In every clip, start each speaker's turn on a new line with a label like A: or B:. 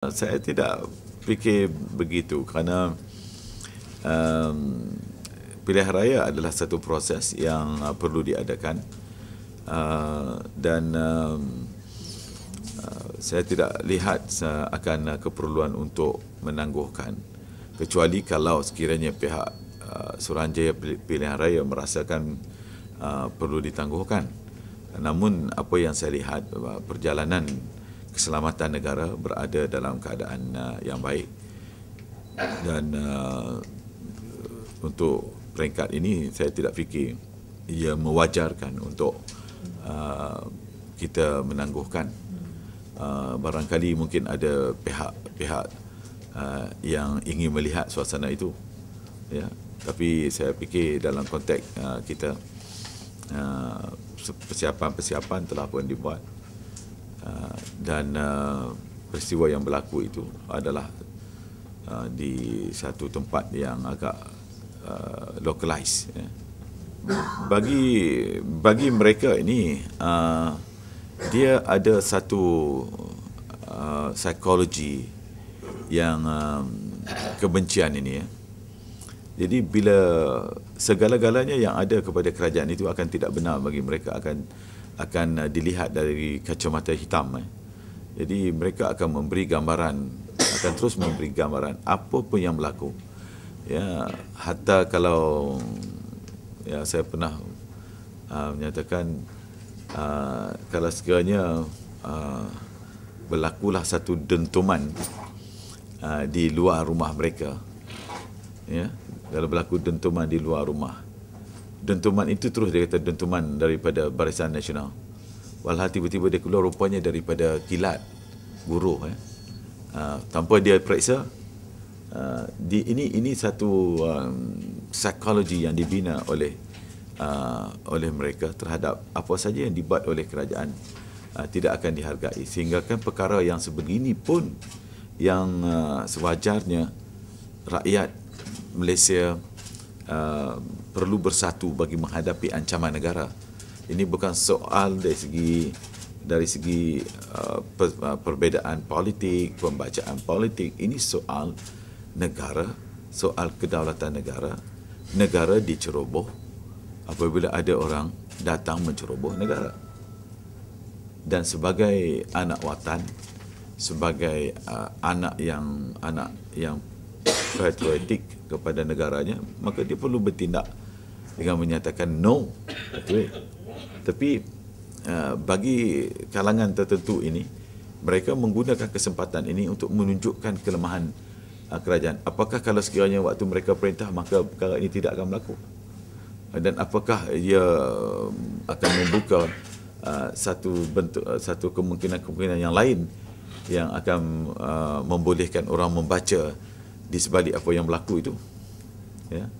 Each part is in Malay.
A: Saya tidak fikir begitu kerana um, pilihan raya adalah satu proses yang uh, perlu diadakan uh, dan um, uh, saya tidak lihat uh, akan uh, keperluan untuk menangguhkan kecuali kalau sekiranya pihak uh, Suranjaya pilihan raya merasakan uh, perlu ditangguhkan namun apa yang saya lihat uh, perjalanan keselamatan negara berada dalam keadaan uh, yang baik dan uh, untuk peringkat ini saya tidak fikir ia mewajarkan untuk uh, kita menangguhkan uh, barangkali mungkin ada pihak-pihak uh, yang ingin melihat suasana itu ya tapi saya fikir dalam konteks uh, kita uh, persiapan-persiapan telah pun dibuat Uh, dan uh, peristiwa yang berlaku itu adalah uh, di satu tempat yang agak localized ya. bagi bagi mereka ini dia ada satu psikologi yang um, kebencian ini ya jadi bila segala-galanya yang ada kepada kerajaan itu akan tidak benar bagi mereka akan uh, akan uh, dilihat dari kacamata hitam. Eh. Jadi mereka akan memberi gambaran, akan terus memberi gambaran apa pun yang berlaku. Ya, hatta kalau ya saya pernah uh, menyatakan uh, kalau sekiranya uh, berlakulah satu dentuman uh, di luar rumah mereka, ya, kalau berlaku dentuman di luar rumah, dentuman itu terus dia kata dentuman daripada barisan nasional walhal tiba-tiba dia keluar rupanya daripada kilat guru eh. uh, tanpa dia periksa uh, di, ini ini satu um, psikologi yang dibina oleh uh, oleh mereka terhadap apa saja yang dibuat oleh kerajaan uh, tidak akan dihargai Sehingga kan perkara yang sebegini pun yang uh, sewajarnya rakyat Malaysia Uh, perlu bersatu bagi menghadapi ancaman negara. Ini bukan soal dari segi dari segi uh, per, uh, perbezaan politik, pembacaan politik. Ini soal negara, soal kedaulatan negara. Negara diceroboh apabila ada orang datang menceroboh negara. Dan sebagai anak watan, sebagai uh, anak yang anak yang suatu etik kepada negaranya, maka dia perlu bertindak dengan menyatakan no. Okay. Tapi uh, bagi kalangan tertentu ini, mereka menggunakan kesempatan ini untuk menunjukkan kelemahan uh, kerajaan. Apakah kalau sekiranya waktu mereka perintah, maka perkara ini tidak akan berlaku? Dan apakah ia ah, akan membuka uh, satu bentuk, uh, satu kemungkinan-kemungkinan yang lain yang akan uh, membolehkan orang membaca di sebalik apa yang berlaku itu. Ya.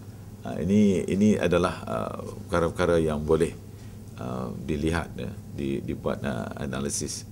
A: Ha, ini ini adalah uh, perkara-perkara yang boleh uh, dilihat ya, di dibuat uh, analisis.